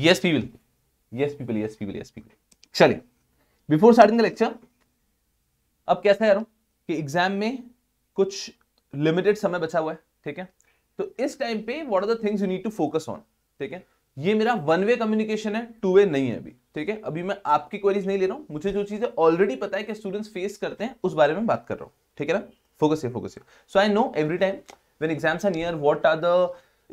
yes people yes people yes people yes people चलिए before starting the lecture अब कैसा है कि एग्जाम में कुछ लिमिटेड समय बचा हुआ है ठीक है तो इस टाइम पे what are the things you need to focus on ठीक है ये मेरा वन वे कम्युनिकेशन है टू वे नहीं है अभी ठीक है अभी मैं आपकी क्वेरीज नहीं ले रहा हूं मुझे जो चीजें ऑलरेडी पता है कि स्टूडेंट्स फेस करते हैं उस बारे में बात कर रहा हूँ ठीक है ना फोकस है फोकस है so I know every time when exams are near what are the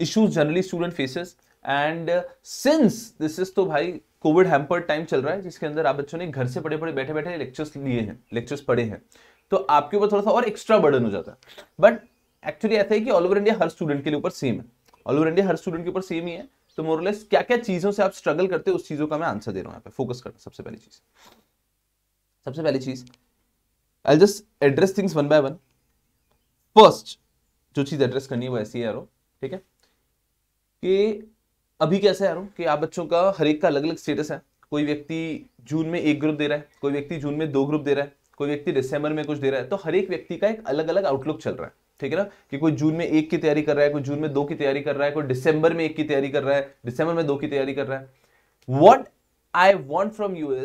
issues generally student faces and since this is तो भाई कोविड हैम्पर्ड टाइम चल रहा है जिसके अंदर आप बच्चों ने घर से पढ़े पढ़े बैठे बैठे लेक्चर्स लिए हैं लेक्चर्स पढ़े हैं तो आपके ऊपर थोड़ा सा और एक्स्ट्रा बर्डन हो जाता है बट एक्चुअली ऐसा है कि ऑल ओवर इंडिया हर स्टूडेंट के लिए ऊपर सेम है ऑल ओवर इंडिया हर स्टूडेंट के ऊपर सेम ही है तो मोरलेस क्या क्या चीजों से आप स्ट्रगल करते हो उस चीजों का मैं आंसर दे रहा हूँ यहाँ पे फोकस करना सबसे पहली चीज सबसे पहली चीज I just address things one by one first जो चीज एड्रेस करनी है वो ऐसी है यारो ठीक है कि अभी कैसा है कि आप बच्चों का हर एक का अलग अलग स्टेटस है कोई व्यक्ति जून में एक ग्रुप दे रहा है कोई व्यक्ति जून में दो ग्रुप दे रहा है कोई व्यक्ति दिसंबर में कुछ दे रहा है तो हर एक व्यक्ति का एक अलग अलग आउटलुक चल रहा है ठीक है ना कि कोई जून में एक की तैयारी कर रहा है कोई जून में दो की तैयारी कर रहा है कोई दिसंबर में एक की तैयारी कर रहा है दिसंबर में दो की तैयारी कर रहा है what I want from you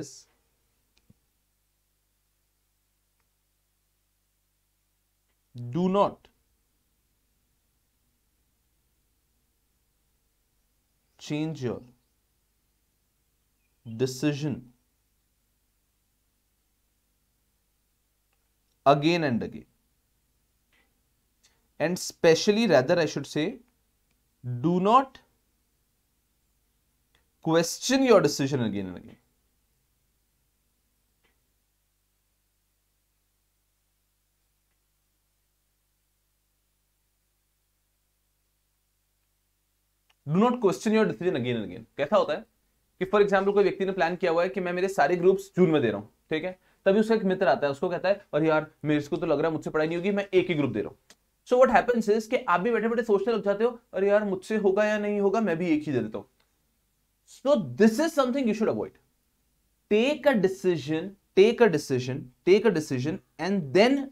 do not change your decision again and again and specially rather i should say do not question your decision again and again do not question your decision again and again कैसा होता है कि for example कोई व्यक्ति ने plan किया हुआ है कि मैं मेरे सारे ग्रुप्स जून में दे रहा हूँ ठीक है तभी उसका एक मित्र आता है उसको कहता है और यार मेरे को तो लग रहा है मुझसे पढ़ाई नहीं होगी मैं एक ही ग्रुप दे रहा हूँ सो वट हैपन्स इज कि आप भी बैठे बैठे सोचने लग जाते हो और यार मुझसे होगा या नहीं होगा मैं भी एक ही दे देता हूँ so this is something you should avoid take a decision take a decision take a decision and then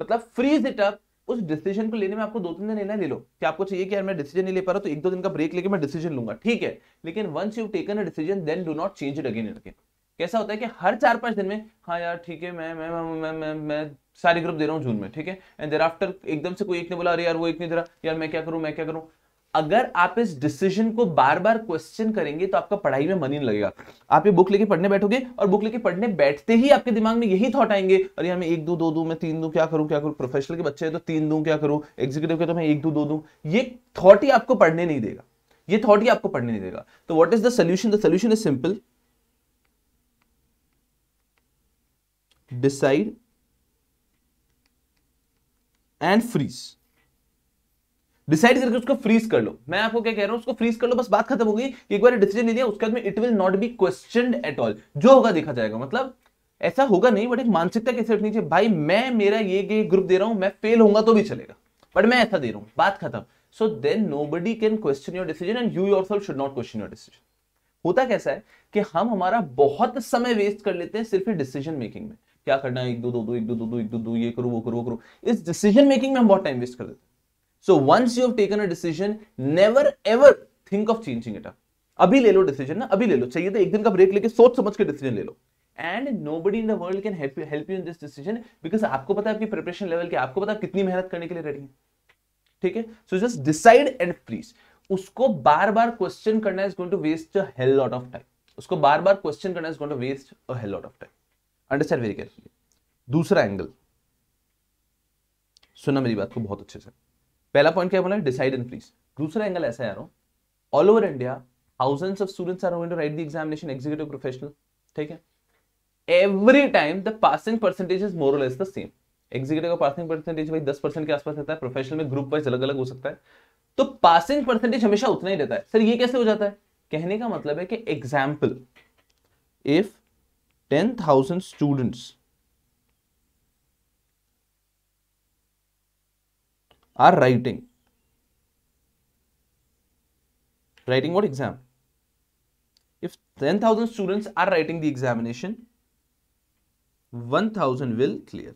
मतलब फ्रीज इट अप उस डिसीजन को लेने में आपको दो तीन दिन लेना ले लो कि आपको चाहिए कि यार मैं डिसीजन नहीं ले पा रहा तो एक दो दिन का ब्रेक लेके मैं डिसीजन लूंगा ठीक है लेकिन once you taken a decision then do not change it again again कैसा होता है कि हर चार पांच दिन में हाँ यार ठीक है मैं मैं मैं मैं मैं सारी ग्रुप दे रहा हूँ जून में ठीक है एंड देर आफ्टर एकदम से कोई एक ने बोला अरे यार वो एक नहीं दे रहा यार मैं क्या करूँ मैं क्या करूँ अगर आप इस डिसीजन को बार बार क्वेश्चन करेंगे तो आपका पढ़ाई में मन ही लगेगा आप ये बुक लेके पढ़ने बैठोगे और बुक लेके पढ़ने बैठते ही आपके दिमाग में यही थॉट आएंगे अरे यार मैं एक दो दो दू मैं तीन दू क्या करूं क्या करूं प्रोफेशनल के बच्चे हैं तो तीन दू क्या करूं एग्जीक्यूटिव के तो मैं एक दो दो ये थॉट ही आपको पढ़ने नहीं देगा ये थॉट ही आपको पढ़ने नहीं देगा तो what is the solution the solution is simple decide and freeze decide करके उसको फ्रीज कर लो मैं आपको क्या कह रहा हूँ उसको फ्रीज कर लो बस बात खत्म होगी एक बार डिसीजन ले लिया उसके बाद में it will not be question at all जो होगा देखा जाएगा मतलब ऐसा होगा नहीं बट एक मानसिकता कैसे रखनी चाहिए भाई मैं मेरा ये ग्रुप दे रहा हूँ मैं फेल हूँ तो भी चलेगा बट मैं ऐसा दे रहा हूँ बात खत्म so then nobody can question your decision and you your should not question your decision होता कैसा है कि हम हमारा बहुत समय वेस्ट कर लेते हैं सिर्फ डिसीजन मेकिंग में क्या करना है एक दो दो दो एक दो दो दो एक दो दो ये करो वो करो वो करो इस डिसीजन मेकिंग में हम बहुत टाइम वेस्ट कर देते हैं so once you have taken a decision never ever think of changing it अभी ले लो डिसीजन ना अभी ले लो चाहिए तो एक दिन का ब्रेक लेके सोच समझ के डिसीजन ले लो and nobody in the world can help you help you in this decision because आपको पता है आपकी प्रिपरेशन लेवल के आपको पता है कितनी मेहनत करने के लिए रेडी है ठीक है so just decide and freeze उसको बार बार क्वेश्चन करना is going to waste a hell lot of time उसको बार बार क्वेश्चन करना is going to waste a hell lot of time understand very carefully दूसरा एंगल सुना मेरी बात को बहुत अच्छे से पहला पॉइंट क्या बोला डिसाइड एंड प्लीज दूसरा एंगल ऐसा है all over India thousands of students are to write the examination executive professional ठीक है every time the passing percentage is more less the same executive का पासिंग परसेंटेज भाई दस परसेंट के आसपास रहता है प्रोफेशनल में ग्रुप वाइज अलग अलग हो सकता है तो पासिंग परसेंटेज हमेशा उतना ही रहता है सर ये कैसे हो जाता है कहने का मतलब है कि example if ten thousand students are writing. Writing what exam? If 10,000 students are writing the examination, 1000 will clear.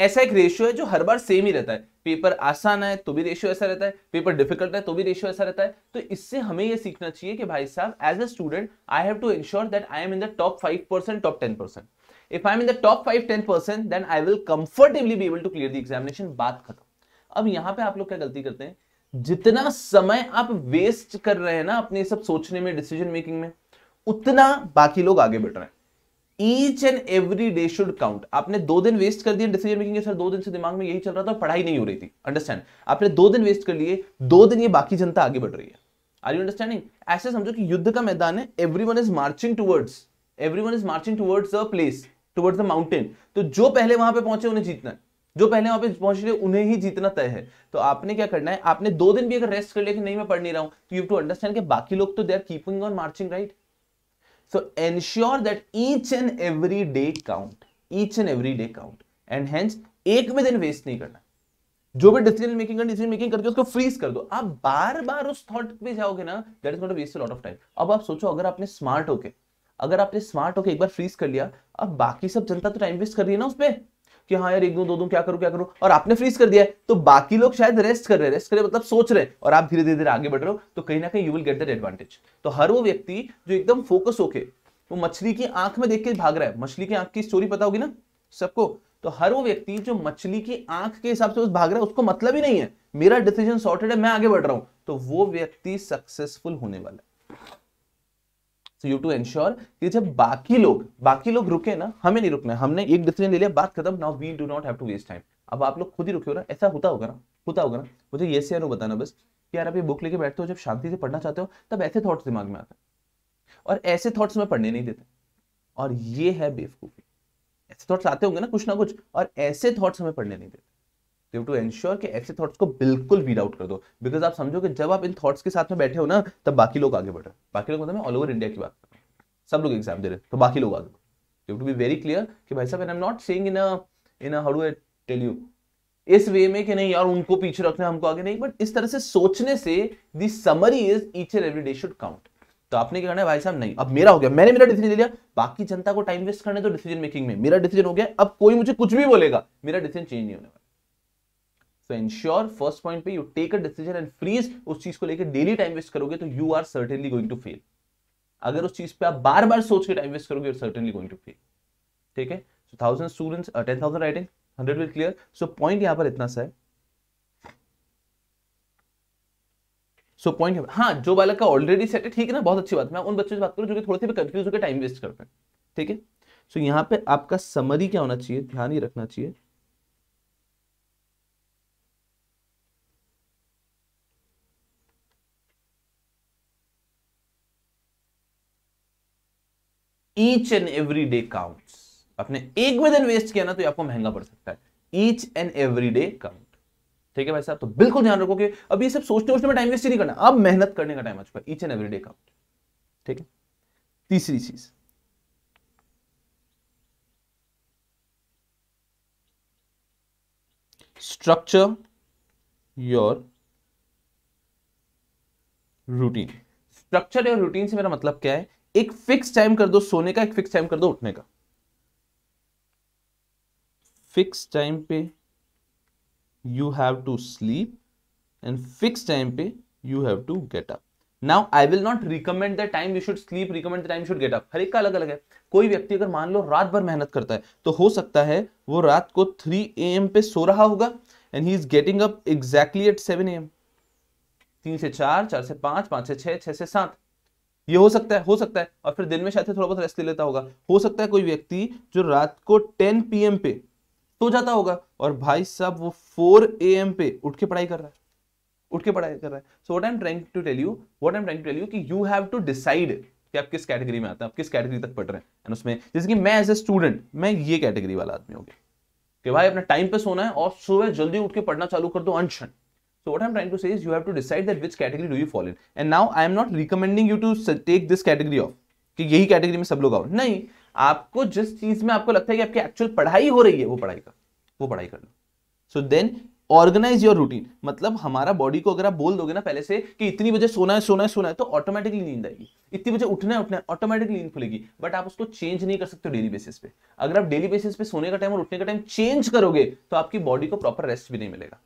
ऐसा एक रेशियो है जो हर बार सेम ही रहता है पेपर आसान है तो भी रेशियो ऐसा रहता है पेपर डिफिकल्ट है तो भी रेशियो ऐसा रहता है तो इससे हमें ये सीखना चाहिए कि भाई साहब as a student I have to ensure that I am in the top five percent top ten percent if I am in the top five ten percent then I will comfortably be able to clear the examination बात खत्म अब यहाँ पे आप लोग क्या गलती करते हैं जितना समय आप वेस्ट कर रहे हैं ना अपने सब सोचने में डिसीजन मेकिंग में उतना बाकी लोग आगे बढ़ रहे हैं each and every day should count आपने दो दिन वेस्ट कर दिए डिसीजन मेकिंग सर दो दिन से दिमाग में यही चल रहा था पढ़ाई नहीं हो रही थी अंडरस्टैंड आपने दो दिन वेस्ट कर लिए दो दिन ये बाकी जनता आगे बढ़ रही है आर यू अंडरस्टैंडिंग ऐसे समझो कि युद्ध का मैदान है everyone is marching towards everyone is marching towards a place towards the mountain तो जो पहले वहां पर पहुंचे उन्हें जीतना है जो पहले वहां पे पहुंच रहे उन्हें ही जीतना तय है तो आपने क्या करना है आपने दो दिन भी अगर रेस्ट कर लिया कि नहीं मैं पढ़ नहीं रहा हूं तो यू टू अंडरस्टैंड कि बाकी लोग तो they are keeping on marching right So ensure that each and every day count. Each and every day count. And hence एक भी दिन वेस्ट नहीं करना जो भी डिसीजन मेकिंग डिसीजन मेकिंग करके उसको फ्रीज कर दो आप बार बार उस थॉट पे जाओगे ना that is not waste lot of time अब आप सोचो अगर आपने स्मार्ट होके अगर आपने स्मार्ट होके एक बार फ्रीज कर लिया अब बाकी सब जनता तो टाइम वेस्ट कर रही है ना उस पर कि हाँ यार एक दो दो दो क्या करूँ क्या करूँ और आपने फ्रीज कर दिया है तो बाकी लोग शायद रेस्ट कर रहे हैं रेस्ट कर रहे मतलब सोच रहे और आप धीरे धीरे आगे बढ़ रहे हो तो कहीं ना कहीं you will get that advantage तो हर वो व्यक्ति जो एकदम फोकस होके वो मछली की आंख में देख के भाग रहा है मछली की आंख की स्टोरी पता होगी ना सबको तो हर वो व्यक्ति जो मछली की आंख के हिसाब से उस भाग रहा है उसको मतलब ही नहीं है मेरा डिसीजन सॉर्टेड है मैं आगे बढ़ रहा हूं तो वो व्यक्ति सक्सेसफुल होने वाला है सो यू टू एंश्योर कि जब बाकी लोग बाकी लोग रुके ना हमें नहीं रुकना हमने एक डिसीजन ले लिया बात खत्म now we do not have to waste time अब आप लोग खुद ही रुके हो ना ऐसा होता होगा ना होता होगा ना मुझे ये से नो बताना बस कि यार आप ये बुक लेके बैठते हो जब शांति से पढ़ना चाहते हो तब ऐसे थॉट्स दिमाग में आते हैं और ऐसे थॉट्स में पढ़ने नहीं देते और ये है बेवकूफ़ी ऐसे थॉट्स आते होंगे ना कुछ ना कुछ और ऐसे थॉट्स हमें पढ़ने नहीं देते यू टू एंश्योर कि ऐसे थॉट्स को बिल्कुल वीड आउट कर दो बिकॉज आप समझो कि जब आप इन थॉट्स के साथ में बैठे हो ना तब बाकी लोग आगे बढ़ रहे बाकी लोग मतलब मैं ऑल ओवर इंडिया की बात कर सब लोग एग्जाम दे रहे तो बाकी लोग आगे you to be very clear कि भाई साहब an am not saying in in how do I tell you इस वे में कि नहीं यार उनको पीछे रखना हमको आगे नहीं बट इस तरह से सोचने से the summary is each and every day should count तो आपने क्या करना है भाई साहब नहीं अब मेरा हो गया मैंने मेरा डिसीजन ले लिया बाकी जनता को टाइम वेस्ट करने तो डिसीजन मेकिंग में मेरा डिसीजन हो गया अब कोई मुझे कुछ भी बोलेगा मेरा डिसीजन चेंज नहीं होने वाला सो इंश्योर फर्स्ट पॉइंट पे you take a decision and freeze उस चीज को लेकर डेली टाइम वेस्ट करोगे तो you are certainly going to fail अगर उस चीज पे आप बार बार सोच के टाइम वेस्ट करोगे सर्टेनली गोइंग टू फेल ठीक है so thousand students ten thousand writing hundred will clear so point यहां पर इतना सा है सो so, पॉइंट हाँ जो बालक का ऑलरेडी सेट है ठीक है ना बहुत अच्छी बात मैं उन बच्चों से बात करूँ जो कि थोड़े से भी कंफ्यूज होकर टाइम वेस्ट करते हैं ठीक है सो so, यहाँ पे आपका समरी क्या होना चाहिए ध्यान ही रखना चाहिए each and every day count आपने एक भी दिन वेस्ट किया ना तो आपको महंगा पड़ सकता है each and every day count ठीक है भाई साहब तो बिल्कुल ध्यान रखो कि अब ये सब सोचने में टाइम वेस्ट नहीं करना अब मेहनत करने का टाइम आ चुका है each and every day count ठीक है तीसरी चीज structure your routine structure your routine से मेरा मतलब क्या है एक फिक्स टाइम कर दो सोने का एक फिक्स टाइम कर दो उठने का फिक्स टाइम पे you have to sleep and fix time पे you have to get up now I will not recommend the time you should sleep recommend the time should get up हर एक का अलग अलग है कोई व्यक्ति अगर मान लो रात भर मेहनत करता है तो हो सकता है वो रात को थ्री ए एम पे सो रहा होगा and he is getting up exactly at seven A M तीन से चार चार से पांच पांच से छह छह से सात ये हो सकता है हो सकता है और फिर दिन में शायद थोड़ा बहुत रेस्ट ले लेता होगा हो सकता है कोई व्यक्ति जो रात को टेन पी पे सो तो जाता होगा और भाई साहब वो फोर ए पे उठ के पढ़ाई कर रहा है उठ के पढ़ाई कर रहा है so what I am trying to tell you what I am trying to tell you कि यू हैव टू डिसाइड कि आप किस कैटेगरी में आते हैं आप किस कैटेगरी तक पढ़ रहे हैं उसमें जैसे कि मैं एज ए स्टूडेंट मैं ये कैटेगरी वाला आदमी होगी कि भाई अपना टाइम पे सोना है और सुबह जल्दी उठ के पढ़ना चालू कर दो अनशन So what I'm trying to say is you have to decide that which category do you fall in. And now I am not recommending you to take this category off कि यही कैटेगरी में सब लोग आओ नहीं आपको जिस चीज में आपको लगता है कि आपकी एक्चुअल पढ़ाई हो रही है वो पढ़ाई का वो पढ़ाई कर लो so then organise your routine मतलब हमारा बॉडी को अगर आप बोल दोगे ना पहले से कि इतनी बजे सोना है सोना है सोना है तो ऑटोमेटिकली नींद आएगी इतनी बजे उठना है उठना है ऑटोमेटिकली नींद खुलेगी बट आप उसको चेंज नहीं कर सकते डेली बेसिस पे अगर आप डेली बेसिस पे सोने का टाइम और उठने का टाइम चेंज करोगे तो आपकी बॉडी को प्रॉपर रेस्ट भी नहीं मिलेगा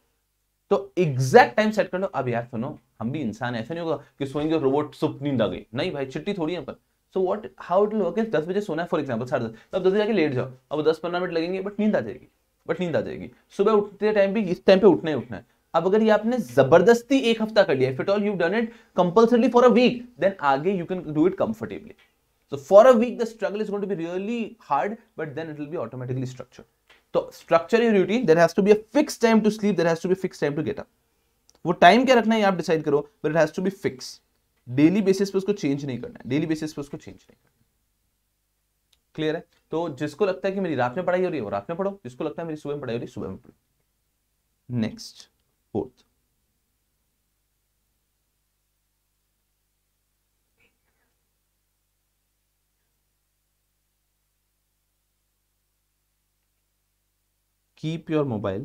तो एग्जैक्ट टाइम सेट कर लो अब यार सुनो हम भी इंसान ऐसा नहीं होगा कि सोएंगे रोबोट सुप नींद आ गई नहीं भाई छुट्टी थोड़ी है पर so what how it work दस बजे सोना है फॉर एग्जाम्पल साढ़े दस तो अब दस बजे जाके लेट जाओ अब दस पंद्रह मिनट लगेंगे बट नींद आ जाएगी बट नींद आ जाएगी सुबह उठते टाइम भी इस टाइम पे उठना ही उठना है अब अगर ये आपने जबरदस्ती एक हफ्ता कर लिया if it all you done it compulsorily for a week then आगे you can do it comfortably so for a week the struggle is going to be really hard but then it will be automatically structured तो structure your routine there has to be fix time to sleep there has to be fix time to get up वो time क्या रखना है आप decide करो but it has to be fix daily basis पे उसको change नहीं करना है डेली बेसिस पे उसको चेंज नहीं करना क्लियर है तो जिसको लगता है कि मेरी रात में पढ़ाई हो रही है वो रात में पढ़ो जिसको लगता है मेरी सुबह में पढ़ाई हो रही है सुबह में पढ़ो next fourth keep your mobile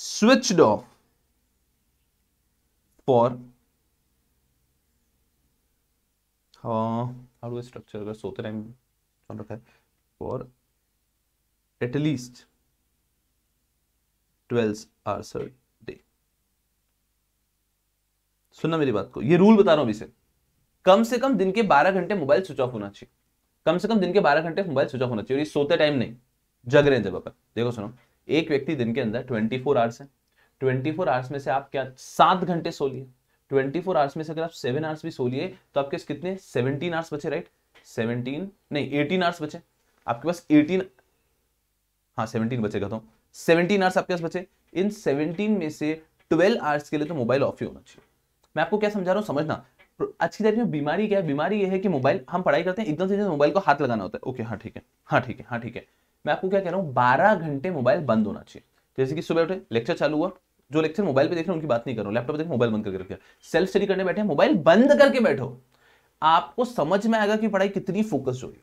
switched off for uh, how do I structure the so that I'm for at least 12 hours a day सुनना मेरी बात को ये रूल बता रहा हूं अभी से कम से कम दिन के 12 घंटे मोबाइल स्विच ऑफ होना चाहिए कम से कम दिन के बारह घंटे मोबाइल स्विच ऑफ होना चाहिए सोते टाइम नहीं जग रहे हैं जब अपन देखो सुनो एक व्यक्ति दिन के अंदर ट्वेंटी फोर आवर्स है ट्वेंटी फोर आवर्स में से आप क्या सात घंटे सो लिए ट्वेंटी फोर आवर्स में से अगर आप सेवन आवर्स भी सो लिए तो आपके कितने सेवनटीन आवर्स बचे राइट सेवनटीन नहीं एटीन आवर्स बचे आपके पास एटीन हाँ सेवनटीन बचे कहता हूँ सेवनटीन आवर्स आपके पास बचे इन सेवनटीन में से ट्वेल्व आवर्स के लिए तो मोबाइल ऑफ ही होना चाहिए मैं आपको क्या समझा रहा हूँ समझना आज की तारीख में बीमारी क्या है बीमारी ये है कि मोबाइल हम पढ़ाई करते हैं एकदम से जैसे मोबाइल को हाथ लगाना होता है ओके हाँ ठीक है हाँ ठीक है हाँ ठीक है मैं आपको क्या कह रहा हूँ बारह घंटे मोबाइल बंद होना चाहिए जैसे कि सुबह उठे लेक्चर चालू हुआ जो लेक्चर मोबाइल पे देख रहे हैं उनकी बात नहीं कर रहा हूँ लैपटॉप देख मोबाइल बंद करके रखा सेल्फ स्टडी करने बैठे मोबाइल बंद करके बैठो आपको समझ में आएगा कि पढ़ाई कितनी फोकस होगी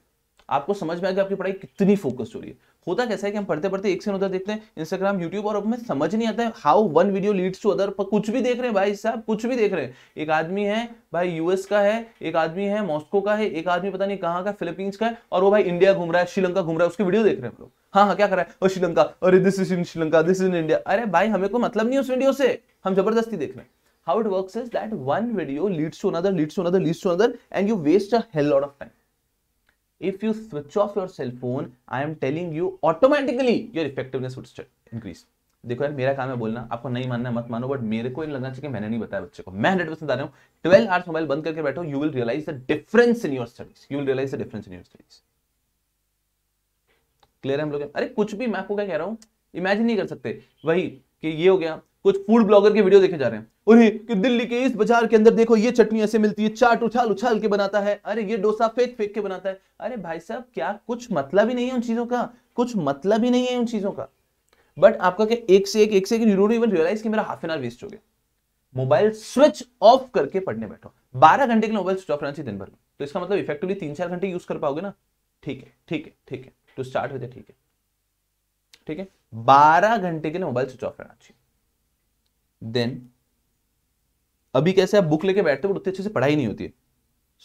आपको समझ में आएगा आपकी पढ़ाई कितनी फोकस हो रही है होता कैसा है कि हम पढ़ते पढ़ते एक से उधर देखते हैं इंस्टाग्राम यूट्यूब और हमें समझ नहीं आता है how one video leads to other पर कुछ भी देख रहे हैं भाई साहब कुछ भी देख रहे हैं एक आदमी है भाई यूएस का है एक आदमी है मॉस्को का है एक आदमी पता नहीं कहाँ का फिलीपींस का है और वो भाई इंडिया घूम रहा है श्रीलंका घूम रहा है उसकी वीडियो देख रहे हैं हम लोग हाँ हाँ क्या कर रहा है और श्रीलंका अरे this is in Sri Lanka this is in India अरे भाई हमें कोई मतलब नहीं उस वीडियो से हम जबरदस्ती देख रहे हैं how it work is that one video leads to another leads to another leads to another and you waste a hell lot of if you switch off your cell phone i am telling you automatically your effectiveness would increase देखो यार मेरा काम है बोलना आपको नहीं मानना मत मानो बट मेरे को लगना चाहिए कि मैंने नहीं बताया बच्चे को मैं हंड्रेड परसेंट बता रहा हूँ ट्वेल्व आवर्स मोबाइल बंद करके बैठो you will realise the difference in your studies you will realise the difference in your studies clear है हम लोग अरे कुछ भी मैं आपको क्या कह रहा हूँ इमेजिन नहीं कर सकते वही कि ये हो गया कुछ फूड ब्लॉगर के वीडियो देखे जा रहे हैं उन्हें कि दिल्ली के इस बाजार के अंदर देखो ये चटनी ऐसे मिलती है चाट उछाल उछाल के बनाता है अरे ये डोसा फेंक फेंक के बनाता है अरे भाई साहब क्या कुछ मतलब ही नहीं है उन चीजों का कुछ मतलब ही नहीं है उन चीजों का बट आपका क्या एक से एक एक से एक यू डोंट इवन रियलाइज कि मेरा हाफ एन आवर वेस्ट हो गया मोबाइल स्विच ऑफ करके पढ़ने बैठो बारह घंटे के मोबाइल स्विच ऑफ रहना चाहिए दिन भर में तो इसका मतलब इफेक्टिवली तीन चार घंटे यूज कर पाओगे ना ठीक है ठीक है ठीक है टू स्टार्ट विद ठीक है ठीक है बारह घंटे के लिए मोबाइल स्विच ऑफ रहना चाहिए देन अभी कैसे आप बुक लेके बैठते हो उतनी अच्छे से पढ़ाई नहीं होती है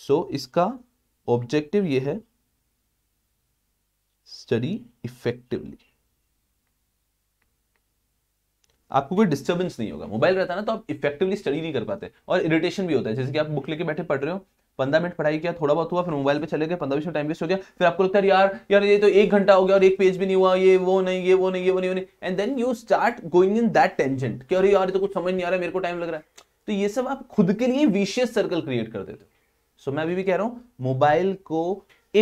सो so, इसका ऑब्जेक्टिव ये है स्टडी इफेक्टिवली आपको कोई डिस्टर्बेंस नहीं होगा मोबाइल रहता ना तो आप इफेक्टिवली स्टडी नहीं कर पाते और इरिटेशन भी होता है जैसे कि आप बुक लेके बैठे पढ़ रहे हो पंद्रह मिनट पढ़ाई किया थोड़ा बहुत हुआ फिर मोबाइल पे चले गए पंद्रह बीस मिनट टाइम वेस्ट हो गया फिर आपको लगता है यार यार ये तो एक घंटा हो गया और एक पेज भी नहीं हुआ ये वो नहीं ये वो नहीं ये वो नहीं and then you start going in that tangent कि अरे यार ये तो कुछ समझ नहीं आ रहा है मेरे को टाइम लग रहा है तो ये सब आप खुद के लिए विशेष सर्कल क्रिएट कर देते हो सो मैं अभी भी कह रहा हूँ मोबाइल को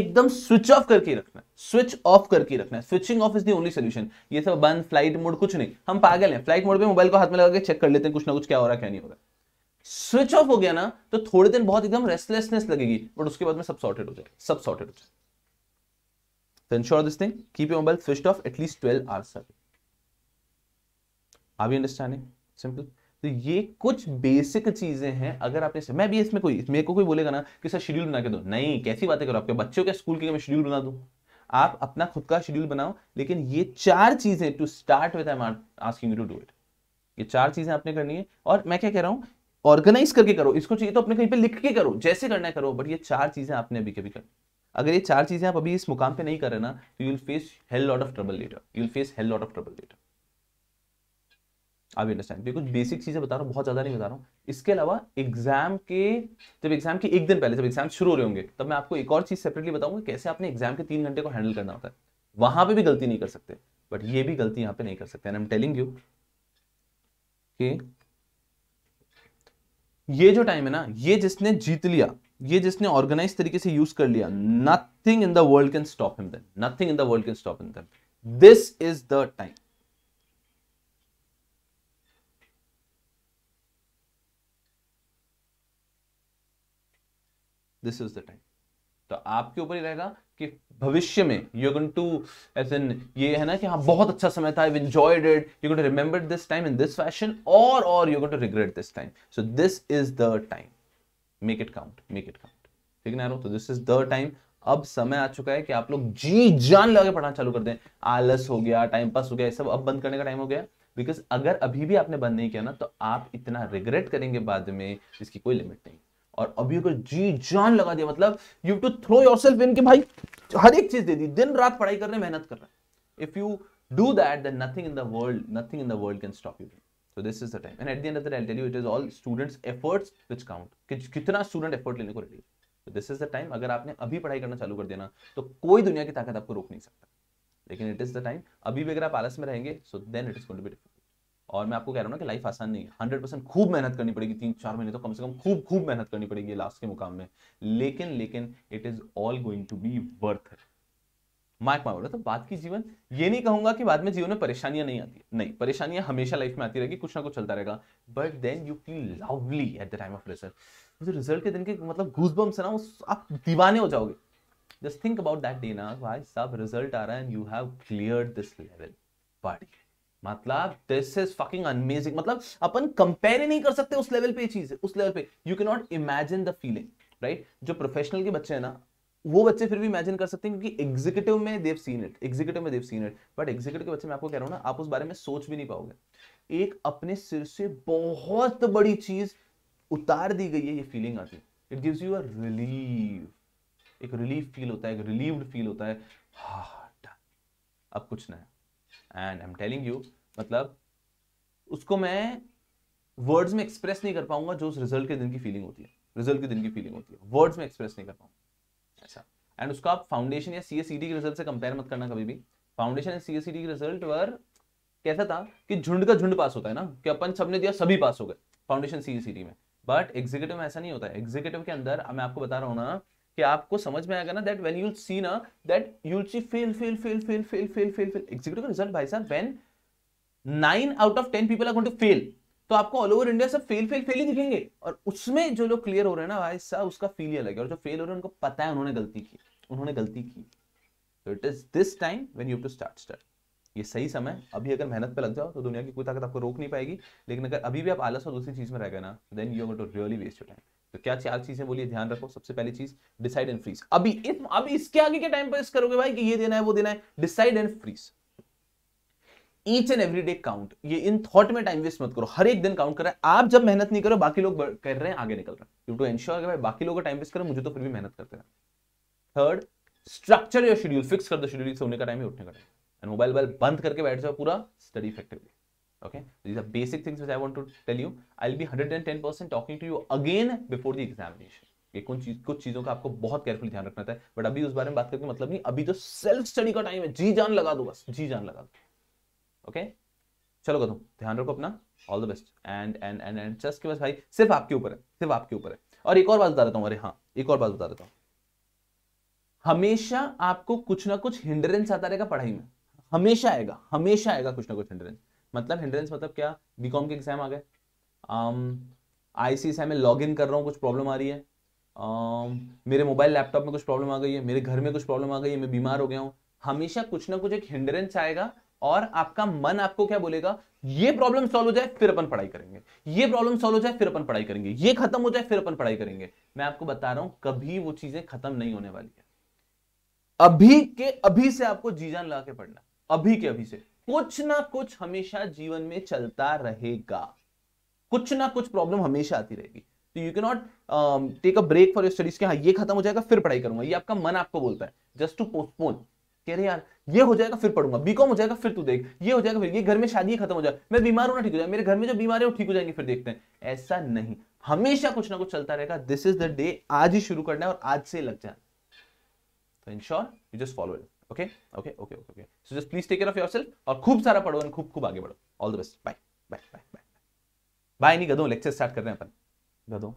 एकदम स्विच ऑफ करके रखना स्विच ऑफ करके रखना है switching off is the only solution ये सब बंद फ्लाइट मोड कुछ नहीं हम पागल हैं फ्लाइट मोड पे मोबाइल को हाथ में लगा के चेक कर लेते हैं कुछ ना कुछ क्या हो रहा है क्या नहीं हो रहा स्विच ऑफ हो गया ना तो थोड़े दिन बहुत एकदम रेस्टलेसनेस लगेगी बट उसके बाद में सब सॉर्टेड हो जाए सब सॉर्टेड हो जाए तो ensure this thing keep your mobile switch off at least twelve hours आप वी अंडरस्टैंडिंग सिंपल तो ये कुछ बेसिक चीजें हैं अगर आप इसे मैं भी इसमें कोई मेरे को कोई बोलेगा ना कि सर शेड्यूल बना के दो नहीं कैसी बातें करो आपके बच्चों के स्कूल के मैं शेड्यूल बना दूं आप अपना खुद का शेड्यूल बनाओ लेकिन ये चार चीजें to start with I am asking you to do it ये चार चीजें आपने करनी है और मैं क्या कह रहा हूं ऑर्गेनाइज करके करो इसको चाहिए तो अपने कहीं पे लिख के करो जैसे करना है करो बट ये चार चीजें आपने अभी कभी कर अगर ये चार चीजें आप अभी इस मुकाम पे नहीं कर रहे ना तो you'll face hell lot of trouble later you'll face hell lot of trouble later आप अंडरस्टैंड कुछ बेसिक चीजें बता रहा हूँ बहुत ज्यादा नहीं बता रहा हूँ इसके अलावा एग्जाम के जब एग्जाम के एक दिन पहले जब एग्जाम शुरू हो रहे होंगे तब मैं आपको एक और चीज सेपरेटली बताऊंगा कैसे आपने एग्जाम के तीन घंटे को हैंडल करना होता है वहां पे भी गलती नहीं कर सकते बट ये भी गलती यहाँ पे नहीं कर सकते and I am telling you कि ये जो टाइम है ना ये जिसने जीत लिया ये जिसने ऑर्गेनाइज तरीके से यूज कर लिया nothing in the world can stop him then nothing in the world can stop him then this is the time this is the time तो आपके ऊपर ही रहेगा कि भविष्य में you going to as in ये है ना कि हाँ बहुत अच्छा समय था I enjoyed it you going to remember this time in this fashion और और you going to regret this time so this is the time make it count make it count ठीक है ना तो दिस इज द टाइम अब समय आ चुका है कि आप लोग जी जान लगा पढ़ना चालू कर दें आलस हो गया टाइम पास हो गया सब अब बंद करने का टाइम हो गया बिकॉज अगर अभी भी आपने बंद नहीं किया ना तो आप इतना रिग्रेट करेंगे बाद में इसकी कोई लिमिट नहीं और अभी अगर जी जान लगा दिया मतलब you to throw yourself in के भाई हर एक चीज दे दी दिन रात पढ़ाई करने मेहनत कर रहा है if you do that then nothing in the world nothing in the world can stop you so this is the time and at the end of the day, I'll tell you it is all students' efforts which कितना student effort लेने को ready है. So this is the time अगर आपने अभी पढ़ाई करना चालू कर देना तो कोई दुनिया की ताकत आपको रोक नहीं सकता लेकिन इट इज द टाइम अभी भी अगर आप आलस में रहेंगे so then it is going to be different और मैं आपको कह रहा हूँ ना कि लाइफ आसान नहीं हंड्रेड परसेंट खूब मेहनत करनी पड़ेगी तीन चार महीने तो कम से कम खूब खूब मेहनत करनी पड़ेगी लास्ट के मुकाम में लेकिन लेकिन it is all going to be worth माइक माइ बोला तो बात की जीवन ये नहीं कहूंगा कि बाद में जीवन में परेशानियां नहीं आती नहीं परेशानियां हमेशा लाइफ में आती रहेगी कुछ ना कुछ चलता रहेगा but then you feel lovely at the time of result मुझे रिजल्ट के दिन के मतलब घूसबम से ना आप दीवाने हो जाओगे just think about that day ना भाई साहब रिजल्ट आ रहा है and you have clear this level party मतलब दिस इज फकिंग अमेजिंग मतलब अपन कंपेयर ही नहीं कर सकते उस लेवल पे चीज उस लेवल पे you can not imagine the feeling right जो प्रोफेशनल के बच्चे हैं ना वो बच्चे फिर भी इमेजिन कर सकते हैं क्योंकि एग्जीक्यूटिव में देव सीन इट एग्जीक्यूटिव में they've seen it but executive के बच्चे मैं आपको कह रहा हूँ ना आप उस बारे में सोच भी नहीं पाओगे एक अपने सिर से बहुत बड़ी चीज उतार दी गई है ये फीलिंग आती है it gives you a relief एक रिलीफ फील होता है एक रिलीव्ड फील होता है हाँ अब कुछ ना है and I am telling you मतलब उसको मैं वर्ड्स में एक्सप्रेस नहीं कर पाऊंगा जो उस रिजल्ट के दिन की फीलिंग होती है रिजल्ट के दिन की फीलिंग होती है वर्ड्स में एक्सप्रेस नहीं कर पाऊंगा अच्छा एंड उसका आप फाउंडेशन या सी एस e के रिजल्ट से कंपेयर मत करना कभी भी फाउंडेशन या सी एस के रिजल्ट वर कैसा था कि झुंड का झुंड पास होता है ना कि अपन सबने दिया सभी पास हो गए फाउंडेशन सी e में बट एग्जीक्यूटिव में ऐसा नहीं होता है एग्जीक्यूटिव के अंदर मैं आपको बता रहा हूँ ना कि आपको समझ में आएगा ना दैट वेन यू सी ना that you see fail fail fail fail fail fail fail fail executive result भाई साहब when nine out of ten people are going to fail तो आपको ऑल ओवर इंडिया सब फेल फेल फेल ही दिखेंगे और उसमें जो लोग क्लियर हो रहे हैं ना भाई साहब उसका फील ही अलग है और जो फेल हो रहे हैं उनको पता है उन्होंने गलती की उन्होंने गलती की तो it is this time when you to start start ये सही समय अभी अगर मेहनत पे लग जाओ तो दुनिया की कोई ताकत आपको रोक नहीं पाएगी लेकिन अगर अभी भी आप आलस और दूसरी चीज में रह गए ना then you to really waste your time तो क्या चार चीजें बोलिए ध्यान रखो सबसे पहली चीज डिसाइड एंड फ्रीज अभी इत, अभी इसके आगे के टाइम पर इस करोगे भाई कि ये देना है वो देना है decide and freeze each and every day count ये इन थॉट में टाइम वेस्ट मत करो हर एक दिन काउंट कर रहा है आप जब मेहनत नहीं करो बाकी लोग कर रहे हैं आगे निकल रहे हैं यू टू एंश्योर भाई बाकी लोग का टाइम वेस्ट करो मुझे तो फिर भी मेहनत करते रहे थर्ड स्ट्रक्चर या शेड्यूल फिक्स कर दो शेड्यूल सोने का टाइम ही उठने का टाइम एंड मोबाइल वोबाइल बंद करके बैठ जाओ पूरा study effectively okay these are basic things which i want to tell you i'll be 110% talking to you again before the examination ये कुछ चीज कुछ चीजों का आपको बहुत केयरफुली ध्यान रखना है बट अभी उस बारे में बात करके मतलब नहीं अभी तो सेल्फ स्टडी का टाइम है जी जान लगा दो बस जी जान लगा दो ओके okay? चलो कदम ध्यान रखो अपना all the best and and and and चेस के बस भाई सिर्फ आपके ऊपर है सिर्फ आपके ऊपर है और एक और बात बता देता हूँ अरे हाँ एक और बात बता देता हूँ हमेशा आपको कुछ ना कुछ हिंडरेंस आता रहेगा पढ़ाई में हमेशा आएगा हमेशा आएगा कुछ ना कुछ हिंडरेंस मतलब हिंड्रेंस मतलब क्या बीकॉम के एग्जाम आ गए आई um, में लॉग इन कर रहा हूँ कुछ प्रॉब्लम आ रही है um, मेरे मोबाइल लैपटॉप में कुछ प्रॉब्लम आ गई है मेरे घर में कुछ प्रॉब्लम आ गई है मैं बीमार हो गया हूँ हमेशा कुछ ना कुछ एक हिंड्रेंस आएगा और आपका मन आपको क्या बोलेगा ये प्रॉब्लम सॉल्व हो जाए फिर अपन पढ़ाई करेंगे ये प्रॉब्लम सॉल्व हो जाए फिर अपन पढ़ाई करेंगे ये खत्म हो जाए फिर अपन पढ़ाई करेंगे मैं आपको बता रहा हूं कभी वो चीजें खत्म नहीं होने वाली है अभी के अभी से आपको जी जान लगा के पढ़ना अभी के अभी से कुछ ना कुछ हमेशा जीवन में चलता रहेगा कुछ ना कुछ प्रॉब्लम हमेशा आती रहेगी तो you can not take a break for your studies के हाँ ये खत्म हो जाएगा फिर पढ़ाई करूंगा ये आपका मन आपको बोलता है जस्ट टू पोस्टपोन कह रहे यार ये हो जाएगा फिर पढ़ूंगा बीकॉम हो जाएगा फिर तू देख ये हो जाएगा फिर ये घर में शादी खत्म हो जाए मैं बीमार हूं ना ठीक हो जाए मेरे घर में जो बीमार है वो ठीक हो जाएंगे फिर देखते हैं ऐसा नहीं हमेशा कुछ ना कुछ चलता रहेगा दिस इज द डे आज ही शुरू करना है और आज से लग जाना तो ensure you just follow it okay okay okay okay okay so just please take care of yourself और खूब सारा पढ़ो और खूब खूब आगे बढ़ो all the best bye bye bye bye bye नहीं गदो लेक्चर स्टार्ट कर रहे हैं अपन गदो